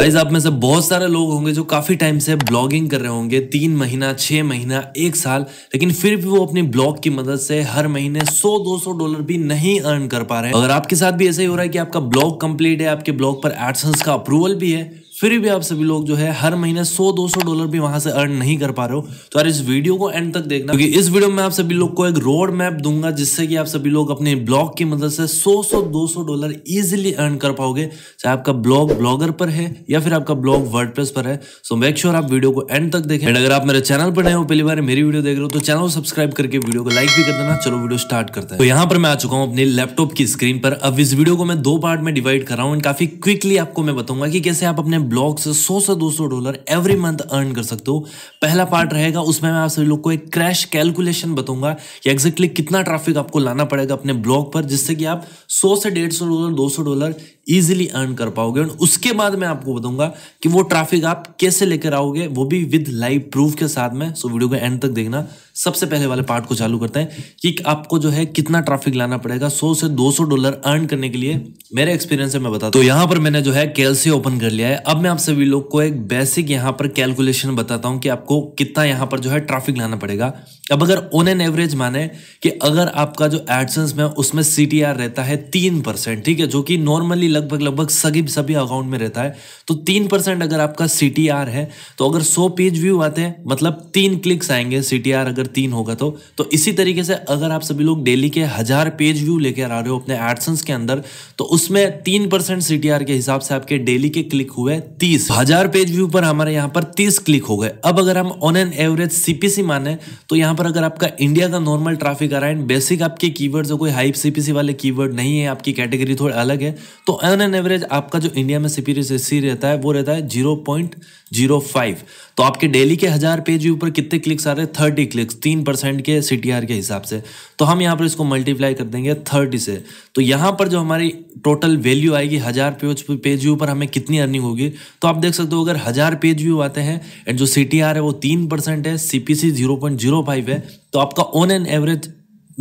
guys आप में से बहुत सारे लोग होंगे जो काफी टाइम से ब्लॉगिंग कर रहे होंगे तीन महीना छह महीना एक साल लेकिन फिर भी वो अपनी ब्लॉग की मदद से हर महीने 100-200 डॉलर भी नहीं अर्न कर पा रहे हैं अगर आपके साथ भी ऐसा ही हो रहा है कि आपका ब्लॉग कंप्लीट है आपके ब्लॉग पर एडसन्स का अप्रूवल भी है फिर भी आप सभी लोग जो है हर महीने 100-200 डॉलर भी वहां से अर्न नहीं कर पा रहे हो तो यार इस वीडियो को एंड तक देखना क्योंकि इस वीडियो में आप सभी लोग को एक रोड मैप दूंगा जिससे कि आप सभी लोग अपने ब्लॉग की मदद से 100-100-200 डॉलर इजिली अर्न कर पाओगे चाहे आपका ब्लॉग ब्लॉगर पर है या फिर आपका ब्लॉग वर्ड पर है सो मेक श्योर आप वीडियो को एंड तक देखें एंड अगर आप मेरे चैनल पर नए हो पहली बार मेरी वीडियो देख रहे हो तो चैनल को सब्सक्राइब करके वीडियो को लाइक भी कर देना चलो वीडियो स्टार्ट करते हैं तो यहाँ पर मैं आ चुका हूँ अपने लैपटॉप की स्क्रीन पर अब इस वीडियो को मैं दो पार्ट में डिवाइड कर रहा हूँ एंड काफी क्विकली आपको मैं बताऊंगा कि कैसे आप अपने ब्लॉग से 100 से 200 डॉलर एवरी मंथ अर्न कर सकते हो पहला पार्ट रहेगा उसमें मैं आप सभी लोग को एक क्रैश कैलकुलेशन बताऊंगा कि एग्जैक्टली कितना ट्रैफिक आपको लाना पड़ेगा अपने ब्लॉग पर जिससे कि आप सौ से डेढ़ सौ डॉलर दो सौ डॉलर ईजिली अर्न कर पाओगे और उसके बाद मैं आपको बताऊंगा कि वो ट्रैफिक आप कैसे लेकर आओगे वो भी विद लाइव प्रूफ के साथ में सो वीडियो को एंड तक देखना सबसे पहले वाले पार्ट को चालू करते हैं कि आपको जो है कितना ट्रैफिक लाना पड़ेगा 100 से 200 डॉलर अर्न करने के लिए मेरे एक्सपीरियंस से मैं बताता हूँ तो यहाँ पर मैंने जो है कैलसी ओपन कर लिया है अब मैं आप सभी लोग को एक बेसिक यहाँ पर कैलकुलेशन बताता हूँ कि आपको कितना यहाँ पर जो है ट्राफिक लाना पड़ेगा अब अगर ऑन एन एवरेज माने कि अगर आपका जो एडसेंस में उसमें सी रहता है तीन परसेंट ठीक है जो कि नॉर्मली लगभग लगभग सभी सभी अकाउंट में रहता है तो तीन परसेंट अगर आपका सी है तो अगर सौ पेज व्यू आते हैं मतलब तीन क्लिक्स आएंगे सी अगर तीन होगा तो तो इसी तरीके से अगर आप सभी लोग डेली के हजार पेज व्यू लेकर आ रहे हो अपने एडसेंस के अंदर तो उसमें तीन परसेंट सी के हिसाब से आपके डेली के क्लिक हुए तीस हजार पेज व्यू पर हमारे यहाँ पर तीस क्लिक हो गए अब अगर हम ऑन एन एवरेज सीपीसी माने तो यहाँ पर अगर आपका इंडिया का नॉर्मल ट्रैफिक आ रहा है एंड बेसिक आपके कीवर्ड जो कोई हाई सीपीसी वाले कीवर्ड नहीं है आपकी कैटेगरी थोड़ी अलग है तो ऑन एन एवरेज आपका जो इंडिया में सीपीसी रहता है वो रहता है जीरो पॉइंट जीरो फाइव तो आपके डेली के हज़ार पेज के ऊपर कितने क्लिक्स आ रहे हैं थर्टी क्लिक्स तीन परसेंट के सी के हिसाब से तो हम यहाँ पर इसको मल्टीप्लाई कर देंगे थर्टी से तो यहाँ पर जो हमारी टोटल वैल्यू आएगी हज़ार पेज पेज व्यू पर हमें कितनी अर्निंग होगी तो आप देख सकते हो अगर हज़ार पेज व्यू आते हैं एंड जो सी है वो तीन परसेंट है C P C zero point zero five पे तो आपका ऑन एन एवरेज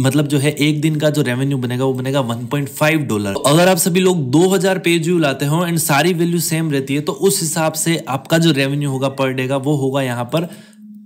मतलब जो है एक दिन का जो रेवेन्यू बनेगा वो बनेगा 1.5 डॉलर तो अगर आप सभी लोग 2000 हजार पेज व्यू लाते हो एंड सारी वैल्यू सेम रहती है तो उस हिसाब से आपका जो रेवेन्यू होगा पर डे का वो होगा यहाँ पर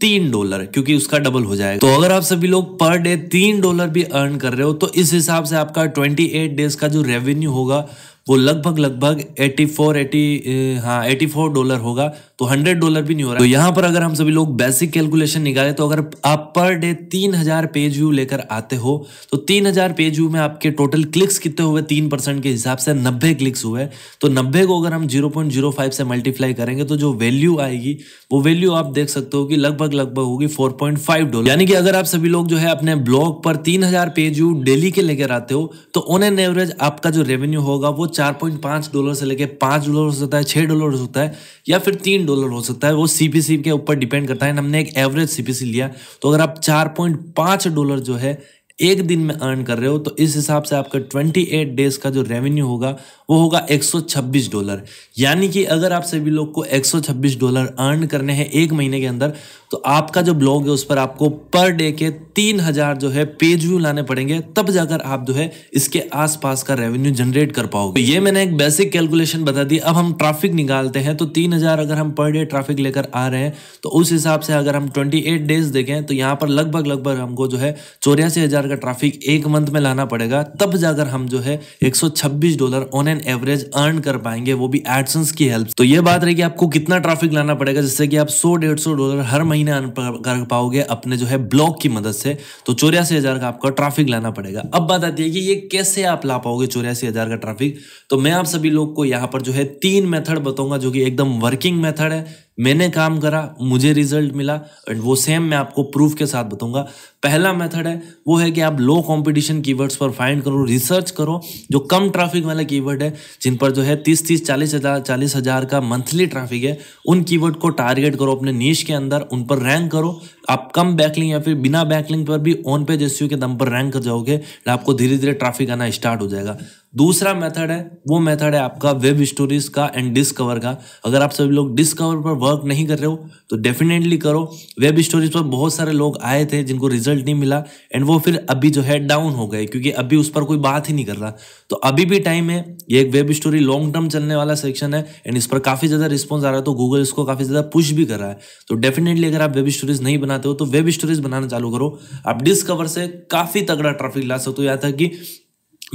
तीन डॉलर क्योंकि उसका डबल हो जाएगा तो अगर आप सभी लोग पर डे तीन डॉलर भी अर्न कर रहे हो तो इस हिसाब से आपका ट्वेंटी डेज का जो रेवेन्यू होगा वो लगभग लगभग 84 80 हाँ 84 डॉलर होगा तो 100 डॉलर भी नहीं हो रहा तो यहाँ पर अगर हम सभी लोग बेसिक कैलकुलेशन निकाले तो अगर आप पर डे 3000 पेज व्यू लेकर आते हो तो 3000 पेज व्यू में आपके टोटल क्लिक्स कितने हुए तीन परसेंट के हिसाब से 90 क्लिक्स हुए तो 90 को अगर हम 0.05 से मल्टीप्लाई करेंगे तो जो वैल्यू आएगी वो वैल्यू आप देख सकते हो कि लगभग लगभग होगी फोर डॉलर यानी कि अगर आप सभी लोग जो है अपने ब्लॉग पर तीन पेज व्यू डेली के लेकर आते हो तो ऑन एन एवरेज आपका जो रेवेन्यू होगा वो चार पॉइंट पाँच डॉलर से लेके पाँच डॉलर हो सकता है छः डॉलर हो सकता है या फिर तीन डॉलर हो सकता है वो सीपीसी के ऊपर डिपेंड करता है हमने एक एवरेज सीपीसी लिया तो अगर आप चार पॉइंट पाँच डॉलर जो है एक दिन में अर्न कर रहे हो तो इस हिसाब से आपका 28 डेज का जो रेवेन्यू होगा वो होगा 126 डॉलर यानी कि अगर आप सभी लोग को 126 डॉलर अर्न करने हैं एक महीने के अंदर तो आपका जो ब्लॉग है उस पर आपको पर डे के 3000 जो है पेज व्यू लाने पड़ेंगे तब जाकर आप जो है इसके आसपास का रेवेन्यू जनरेट कर पाओगे तो ये मैंने एक बेसिक कैलकुलेशन बता दी अब हम ट्रैफिक निकालते हैं तो हजार अगर हम पर डे ट्रैफिक लेकर आ रहे हैं तो उस हिसाब से अगर हम ट्वेंटी डेज देखें तो यहाँ पर लगभग लगभग हमको जो है चौरासी हजार डॉलर का ट्रैफिक एक मंथ में लाना पड़ेगा तब जाकर हम जो है 126 dollar on an average earn कर पाएंगे वो भी एडसेंस की हेल्प तो ये बात रही कि आपको कितना ट्रैफिक लाना पड़ेगा जिससे कि आप 100 डेढ़ सौ डॉलर हर महीने अर्न कर पाओगे अपने जो है ब्लॉक की मदद से तो चौरासी हजार का आपका ट्रैफिक लाना पड़ेगा अब बात आती है कि ये कैसे आप ला पाओगे चौरासी हजार का ट्रैफिक तो मैं आप सभी लोग को यहाँ पर जो है तीन मेथड बताऊंगा जो कि एकदम वर्किंग मेथड है मैंने काम करा मुझे रिजल्ट मिला एंड वो सेम मैं आपको प्रूफ के साथ बताऊंगा पहला मेथड है वो है कि आप लो कंपटीशन कीवर्ड्स पर फाइंड करो रिसर्च करो जो कम ट्रैफिक वाला कीवर्ड है जिन पर जो है तीस तीस चालीस हज़ार चालीस हज़ार का मंथली ट्रैफिक है उन कीवर्ड को टारगेट करो अपने नीच के अंदर उन पर रैंक करो आप कम बैकलिंग या फिर बिना बैकलिंग पर भी ऑन पेज एस के दम पर रैंक कर जाओगे आपको धीरे धीरे ट्राफिक आना स्टार्ट हो जाएगा दूसरा मेथड है वो मेथड है आपका वेब स्टोरीज का एंड डिस्कवर का अगर आप सभी लोग डिस्कवर पर वर्क नहीं कर रहे हो तो डेफिनेटली करो वेब स्टोरीज पर बहुत सारे लोग आए थे जिनको रिजल्ट नहीं मिला एंड वो फिर अभी जो है डाउन हो गए क्योंकि अभी उस पर कोई बात ही नहीं कर रहा तो अभी भी टाइम है ये एक वेब स्टोरी लॉन्ग टर्म चलने वाला सेक्शन है एंड इस पर काफ़ी ज़्यादा रिस्पॉन्स आ रहा है तो गूगल इसको काफ़ी ज़्यादा पुश भी कर रहा है तो डेफिनेटली अगर आप वेब स्टोरीज नहीं बनाते हो तो वेब स्टोरीज बनाना चालू करो आप डिस्कवर से काफ़ी तगड़ा ट्रैफिक ला सकते हो यहाँ था कि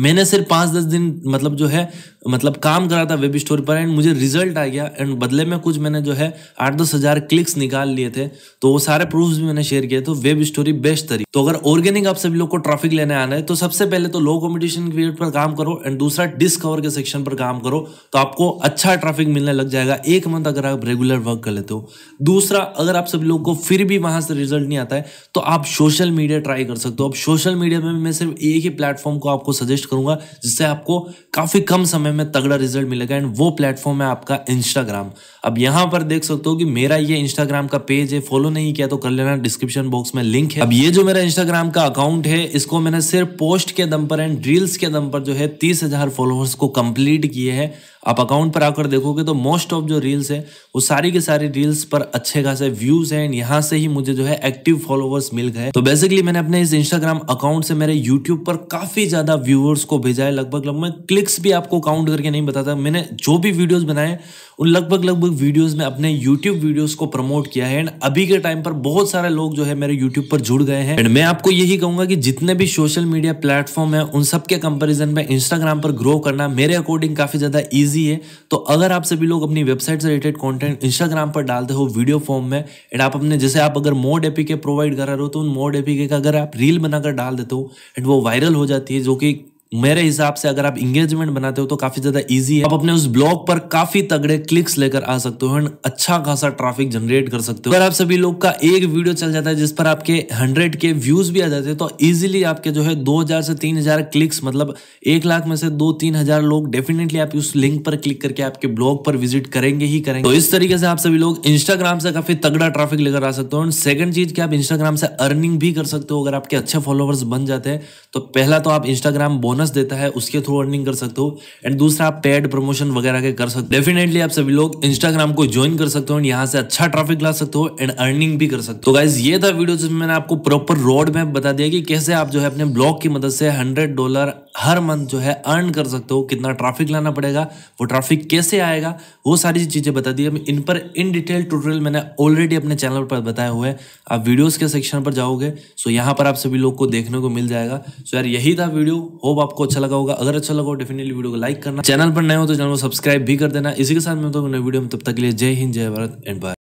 मैंने सिर्फ पाँच दस दिन मतलब जो है मतलब काम करा था वेब स्टोर पर एंड मुझे रिजल्ट आ गया एंड बदले में कुछ मैंने जो है आठ दस हज़ार क्लिक्स निकाल लिए थे तो वो सारे प्रूफ भी मैंने शेयर किए तो वेब स्टोरी बेस्ट तरीके तो अगर ऑर्गेनिक आप सभी लोग को ट्रैफिक लेने आना है तो सबसे पहले तो लो कॉम्पिटिशन पीरियड पर काम करो एंड दूसरा डिस्कवर के सेक्शन पर काम करो तो आपको अच्छा ट्रैफिक मिलने लग जाएगा एक मंथ अगर आप रेगुलर वर्क कर लेते हो दूसरा अगर आप सभी लोग को फिर भी वहां से रिजल्ट नहीं आता है तो आप सोशल मीडिया ट्राई कर सकते हो अब सोशल मीडिया में मैं सिर्फ एक ही प्लेटफॉर्म को आपको सजेस्ट करूंगा जिससे आपको काफ़ी कम समय में तगड़ा रिजल्ट मिलेगा एंड वो प्लेटफॉर्म है आपका इंस्टाग्राम अब यहां पर देख सकते हो कि मेरा ये इंस्टाग्राम का पेज है फॉलो नहीं किया तो कर लेना डिस्क्रिप्शन बॉक्स में लिंक है अब ये जो मेरा इंस्टाग्राम का अकाउंट है इसको मैंने सिर्फ पोस्ट के दम पर एंड रील्स के दम पर जो है तीस फॉलोअर्स को कंप्लीट किए हैं आप अकाउंट पर आकर देखोगे तो मोस्ट ऑफ जो रील्स है वो सारी की सारी रील्स पर अच्छे खासे व्यूज हैं यहाँ से ही मुझे जो है एक्टिव फॉलोअर्स मिल गए तो बेसिकली मैंने अपने इस इंस्टाग्राम अकाउंट से मेरे यूट्यूब पर काफी ज्यादा व्यूअर्स वीडियोस को भेजा है लगभग लगभग मैं क्लिक्स भी आपको काउंट करके नहीं बताता मैंने जो भी वीडियोस बनाए उन लगभग लगभग वीडियोस में अपने यूट्यूब वीडियोस को प्रमोट किया है एंड अभी के टाइम पर बहुत सारे लोग जो है मेरे यूट्यूब पर जुड़ गए हैं एंड मैं आपको यही कहूंगा कि जितने भी सोशल मीडिया प्लेटफॉर्म है उन सबके कंपेरिजन में इंस्टाग्राम पर ग्रो करना मेरे अकॉर्डिंग काफी ज्यादा ईजी है तो अगर आप सभी लोग अपनी वेबसाइट से रिलेटेड कॉन्टेंट इंस्टाग्राम पर डालते हो वीडियो फॉर्म में एंड आप अपने जैसे आप अगर मोड एपी के प्रोवाइड करा रहे हो तो उन मोड एपी के अगर आप रील बनाकर डाल देते हो एंड वो वायरल हो जाती है जो कि मेरे हिसाब से अगर आप इंगेजमेंट बनाते हो तो काफी ज्यादा इजी है आप अपने उस ब्लॉग पर काफी तगड़े क्लिक्स लेकर आ सकते हो एंड अच्छा खासा ट्रैफिक जनरेट कर सकते हो अगर आप सभी लोग का एक वीडियो चल जाता है जिस पर आपके हंड्रेड के व्यूज भी आ जाते हैं तो इजिली आपके जो है दो हजार से तीन हजार क्लिक्स मतलब एक लाख में से दो तीन हजार लोग डेफिनेटली आप उस लिंक पर क्लिक करके आपके ब्लॉग पर विजिट करेंगे ही करेंगे तो इस तरीके से आप सभी लोग इंस्टाग्राम से काफी तगड़ा ट्राफिक लेकर आ सकते हो एंड सेकंड चीज की आप इंस्टाग्राम से अर्निंग भी कर सकते हो अगर आपके अच्छे फॉलोअर्स बन जाते हैं तो पहला तो आप इंस्टाग्राम बोन बोनस देता है उसके थ्रू अर्निंग कर सकते हो एंड दूसरा आप पेड प्रमोशन वगैरह के कर सकते हो डेफिनेटली आप सभी लोग इंस्टाग्राम को ज्वाइन कर सकते हो एंड यहाँ से अच्छा ट्रैफिक ला सकते हो एंड अर्निंग भी कर सकते हो गाइज तो ये था वीडियो जिसमें मैंने आपको प्रॉपर रोड मैप बता दिया कि कैसे आप जो है अपने ब्लॉग की मदद से हंड्रेड डॉलर हर मंथ जो है अर्न कर सकते हो कितना ट्रैफिक लाना पड़ेगा वो ट्रैफिक कैसे आएगा वो सारी चीज़ें बता दी मैं इन पर इन डिटेल ट्यूटोरियल मैंने ऑलरेडी अपने चैनल पर बताया हुआ है आप वीडियोस के सेक्शन पर जाओगे सो यहाँ पर आप सभी लोग को देखने को मिल जाएगा सो यार यही था वीडियो होप आपको अच्छा लगा होगा अगर अच्छा लगा हो डेफिनेटली वीडियो को लाइक करना चैनल पर नए हो तो चैनल को सब्सक्राइब भी कर देना इसी के साथ मैं तो नई वीडियो में तब तक के लिए जय हिंद जय भारत एंड बाय